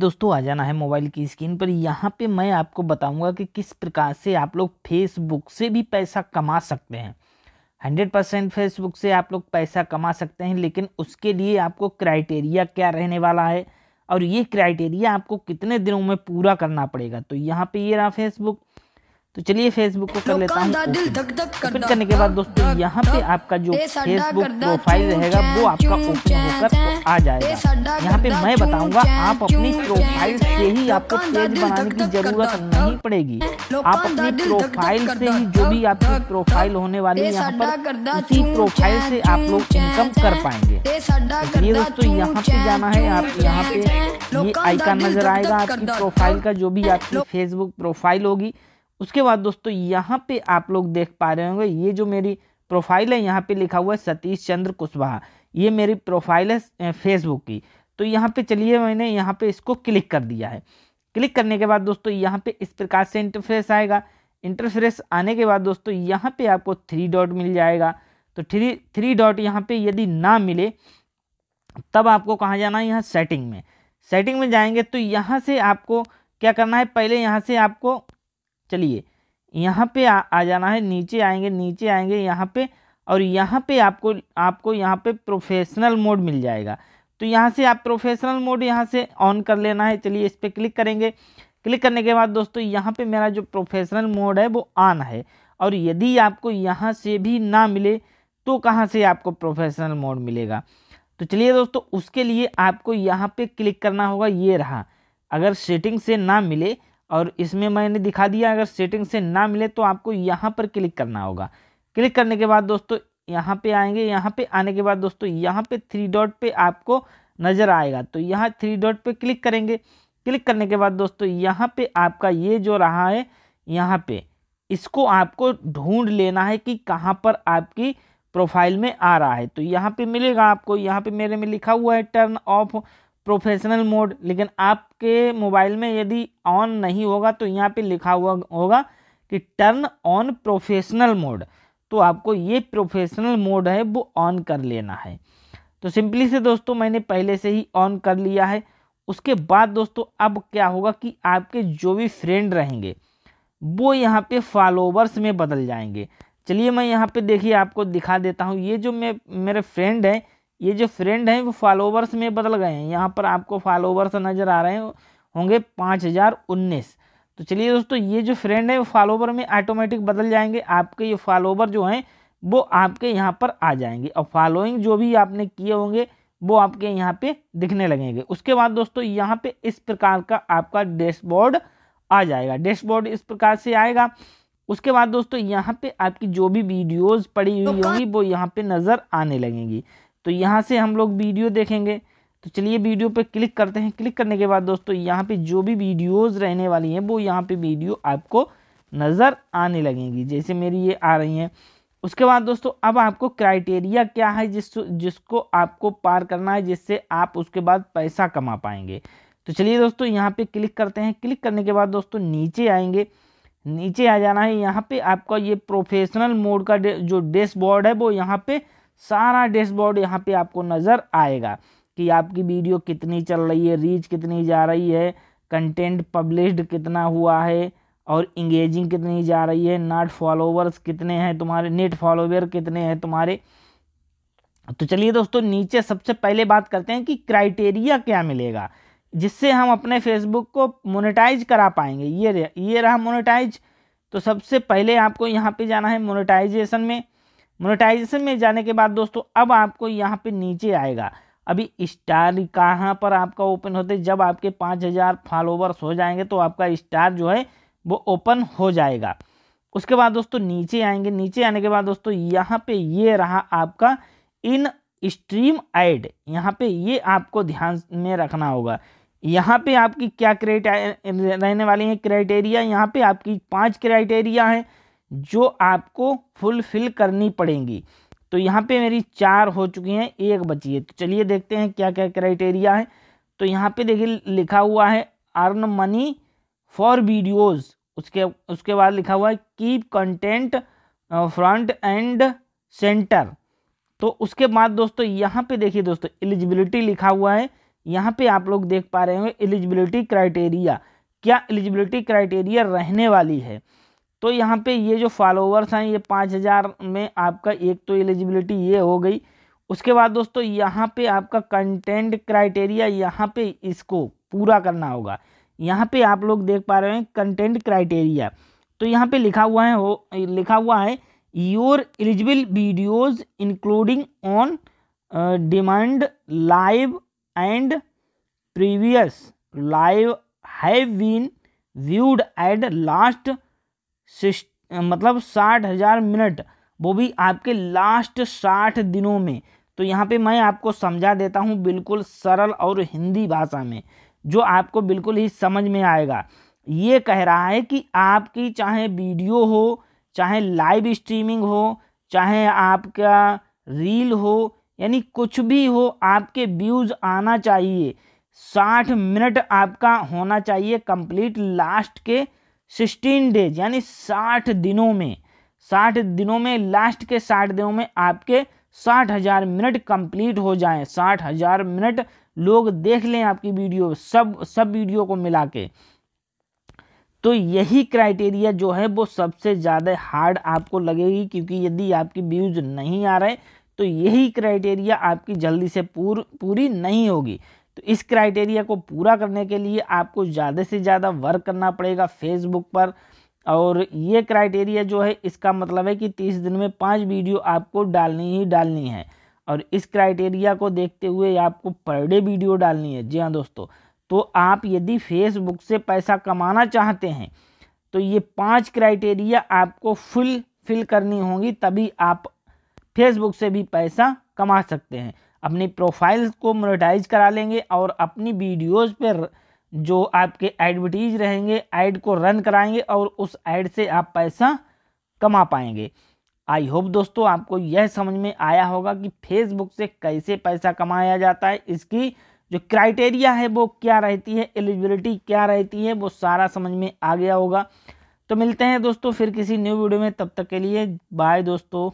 दोस्तों आ जाना है मोबाइल की स्क्रीन पर यहाँ पे मैं आपको बताऊंगा कि किस प्रकार से आप लोग फेसबुक से भी पैसा कमा सकते हैं हंड्रेड परसेंट फेसबुक से आप लोग पैसा कमा सकते हैं लेकिन उसके लिए आपको क्राइटेरिया क्या रहने वाला है और ये क्राइटेरिया आपको कितने दिनों में पूरा करना पड़ेगा तो यहाँ पे ये रहा फेसबुक तो चलिए फेसबुक को कर लेता हूँ ओपन तो करने के बाद दोस्तों यहाँ पे आपका जो फेसबुक प्रोफाइल रहेगा वो आपका ओपन होकर तो आ जाएगा यहाँ पे मैं बताऊंगा आप अपनी प्रोफाइल से ही आपको पेज बनाने की जरूरत नहीं पड़ेगी आप अपनी प्रोफाइल से ही जो भी आपकी प्रोफाइल होने वाली है यहाँ पर उसी प्रोफाइल से आप लोग इनकम कर पाएंगे ये तो दोस्तों यहाँ पे जाना है आप यहाँ पे ये आइकन नजर आएगा आपकी प्रोफाइल का जो भी आपकी फेसबुक प्रोफाइल होगी उसके बाद दोस्तों यहाँ पे आप लोग देख पा रहे होंगे ये जो मेरी प्रोफाइल है यहाँ पे लिखा हुआ है सतीश चंद्र कुशवाहा ये मेरी प्रोफाइल है फेसबुक की तो यहाँ पे चलिए मैंने यहाँ पे इसको क्लिक कर दिया है क्लिक करने के बाद दोस्तों यहाँ पे इस प्रकार से इंटरफेस आएगा इंटरफेस आने के बाद दोस्तों यहाँ पे आपको थ्री डॉट मिल जाएगा तो थ्री थ्री डॉट यहाँ पर यदि ना मिले तब आपको कहाँ जाना है यहाँ सेटिंग में सेटिंग में जाएंगे तो यहाँ से आपको क्या करना है पहले यहाँ से आपको चलिए यहाँ पे आ, आ जाना है नीचे आएंगे नीचे आएंगे यहाँ पे और यहाँ पे आपको आपको यहाँ पे प्रोफेशनल मोड मिल जाएगा तो यहाँ से आप प्रोफेशनल मोड यहाँ से ऑन कर लेना है चलिए इस पर क्लिक करेंगे क्लिक करने के बाद दोस्तों यहाँ पे मेरा जो प्रोफेशनल मोड है वो ऑन है और यदि आपको यहाँ से भी ना मिले तो कहाँ से आपको प्रोफेशनल मोड मिलेगा तो चलिए दोस्तों उसके लिए आपको यहाँ पर क्लिक करना होगा ये रहा अगर सेटिंग से ना मिले और इसमें मैंने दिखा दिया अगर सेटिंग से ना मिले तो आपको यहाँ पर क्लिक करना होगा क्लिक करने के बाद दोस्तों यहाँ पे आएंगे यहाँ पे आने के बाद दोस्तों यहाँ पे थ्री डॉट पे आपको नज़र आएगा तो यहाँ थ्री डॉट पे क्लिक करेंगे क्लिक करने के बाद दोस्तों यहाँ पे आपका ये जो रहा है यहाँ पे इसको आपको ढूंढ लेना है कि कहाँ पर आपकी प्रोफाइल में आ रहा है तो यहाँ पे मिलेगा आपको यहाँ पे मेरे में लिखा हुआ है टर्न ऑफ प्रोफेशनल मोड लेकिन आपके मोबाइल में यदि ऑन नहीं होगा तो यहाँ पे लिखा हुआ होगा कि टर्न ऑन प्रोफेशनल मोड तो आपको ये प्रोफेशनल मोड है वो ऑन कर लेना है तो सिंपली से दोस्तों मैंने पहले से ही ऑन कर लिया है उसके बाद दोस्तों अब क्या होगा कि आपके जो भी फ्रेंड रहेंगे वो यहाँ पे फॉलोवर्स में बदल जाएंगे चलिए मैं यहाँ पे देखिए आपको दिखा देता हूँ ये जो मैं मेरे फ्रेंड हैं ये जो फ्रेंड हैं वो फॉलोवर्स में बदल गए हैं यहाँ पर आपको फॉलोवर्स नज़र आ रहे हैं होंगे पाँच हज़ार उन्नीस तो चलिए दोस्तों ये जो फ्रेंड है वो फॉलोवर में ऑटोमेटिक बदल जाएंगे आपके ये फॉलोवर जो हैं वो आपके यहाँ पर आ जाएंगे और फॉलोइंग जो भी आपने किए होंगे वो आपके यहाँ पे दिखने लगेंगे उसके बाद दोस्तों यहाँ पे इस प्रकार का आपका डैशबोर्ड आ जाएगा डैशबोर्ड इस प्रकार से आएगा उसके बाद दोस्तों यहाँ पे आपकी जो भी वीडियोस पड़ी हुई होंगी वो यहाँ पे नज़र आने लगेंगी तो यहाँ से हम लोग वीडियो देखेंगे तो चलिए वीडियो पर क्लिक करते हैं क्लिक करने के बाद दोस्तों यहाँ पे जो भी वीडियोस रहने वाली हैं वो यहाँ पे वीडियो आपको नज़र आने लगेंगी जैसे मेरी ये आ रही हैं उसके बाद दोस्तों अब आपको क्राइटेरिया क्या है जिस जिसको आपको पार करना है जिससे आप उसके बाद पैसा कमा पाएंगे तो चलिए दोस्तों यहाँ पे क्लिक करते हैं क्लिक करने के बाद दोस्तों नीचे आएंगे नीचे आ जाना है यहाँ पे आपका ये प्रोफेशनल मोड का जो डैशबोर्ड है वो यहाँ पे सारा डैशबोर्ड यहाँ पे आपको नज़र आएगा कि आपकी वीडियो कितनी चल रही है रीच कितनी जा रही है कंटेंट पब्लिश्ड कितना हुआ है और इंगेजिंग कितनी जा रही है नाट फॉलोवर्स कितने हैं तुम्हारे नेट फॉलोवर कितने हैं तुम्हारे तो चलिए दोस्तों नीचे सबसे पहले बात करते हैं कि क्राइटेरिया क्या मिलेगा जिससे हम अपने फेसबुक को मोनेटाइज करा पाएंगे ये रह, ये रहा मोनेटाइज तो सबसे पहले आपको यहाँ पे जाना है मोनेटाइजेशन में मोनेटाइजेशन में जाने के बाद दोस्तों अब आपको यहाँ पे नीचे आएगा अभी स्टार कहाँ पर आपका ओपन होते जब आपके पाँच हज़ार फॉलोवर्स हो जाएंगे तो आपका स्टार जो है वो ओपन हो जाएगा उसके बाद दोस्तों नीचे आएंगे नीचे आने के बाद दोस्तों यहाँ पे ये रहा आपका इन स्ट्रीम ऐड यहाँ पे ये आपको ध्यान में रखना होगा यहाँ पे आपकी क्या क्राइट रहने वाली हैं क्राइटेरिया यहाँ पे आपकी पांच क्राइटेरिया हैं जो आपको फुलफिल करनी पड़ेंगी तो यहाँ पे मेरी चार हो चुकी हैं एक बची है तो चलिए देखते हैं क्या क्या क्राइटेरिया है तो यहाँ पे देखिए लिखा हुआ है अर्न मनी फॉर वीडियोस उसके उसके बाद लिखा हुआ है keep content front and centre तो उसके बाद दोस्तों यहाँ पे देखिए दोस्तों एलिजिबिलिटी लिखा हुआ है यहाँ पे आप लोग देख पा रहे होंगे एलिजिबिलिटी क्राइटेरिया क्या एलिजिबिलिटी क्राइटेरिया रहने वाली है तो यहाँ पे ये जो फॉलोवर्स हैं ये पाँच हज़ार में आपका एक तो एलिजिबिलिटी ये हो गई उसके बाद दोस्तों यहाँ पे आपका कंटेंट क्राइटेरिया यहाँ पे इसको पूरा करना होगा यहाँ पे आप लोग देख पा रहे हैं कंटेंट क्राइटेरिया तो यहाँ पे लिखा हुआ है हो लिखा हुआ है your eligible videos including on demand live and previous live have been viewed at last मतलब साठ हज़ार मिनट वो भी आपके लास्ट साठ दिनों में तो यहाँ पे मैं आपको समझा देता हूँ बिल्कुल सरल और हिंदी भाषा में जो आपको बिल्कुल ही समझ में आएगा ये कह रहा है कि आपकी चाहे वीडियो हो चाहे लाइव स्ट्रीमिंग हो चाहे आपका रील हो यानी कुछ भी हो आपके व्यूज़ आना चाहिए साठ मिनट आपका होना चाहिए कंप्लीट लास्ट के सिक्सटीन डेज यानी साठ दिनों में साठ दिनों में लास्ट के साठ दिनों में आपके साठ हज़ार मिनट कंप्लीट हो जाए साठ हज़ार मिनट लोग देख लें आपकी वीडियो सब सब वीडियो को मिला के तो यही क्राइटेरिया जो है वो सबसे ज़्यादा हार्ड आपको लगेगी क्योंकि यदि आपकी व्यूज़ नहीं आ रहे तो यही क्राइटेरिया आपकी जल्दी से पूर पूरी नहीं होगी तो इस क्राइटेरिया को पूरा करने के लिए आपको ज़्यादा से ज़्यादा वर्क करना पड़ेगा फेसबुक पर और ये क्राइटेरिया जो है इसका मतलब है कि तीस दिन में पाँच वीडियो आपको डालनी ही डालनी है और इस क्राइटेरिया को देखते हुए आपको पर डे वीडियो डालनी है जी हाँ दोस्तों तो आप यदि फेसबुक से पैसा कमाना चाहते हैं तो ये पांच क्राइटेरिया आपको फुल फिल करनी होगी तभी आप फेसबुक से भी पैसा कमा सकते हैं अपनी प्रोफाइल को मोनेटाइज करा लेंगे और अपनी वीडियोज़ पर जो आपके एडवर्टीज रहेंगे ऐड को रन कराएंगे और उस ऐड से आप पैसा कमा पाएंगे आई होप दोस्तों आपको यह समझ में आया होगा कि फेसबुक से कैसे पैसा कमाया जाता है इसकी जो क्राइटेरिया है वो क्या रहती है एलिजिबिलिटी क्या रहती है वो सारा समझ में आ गया होगा तो मिलते हैं दोस्तों फिर किसी न्यू वीडियो में तब तक के लिए बाय दोस्तों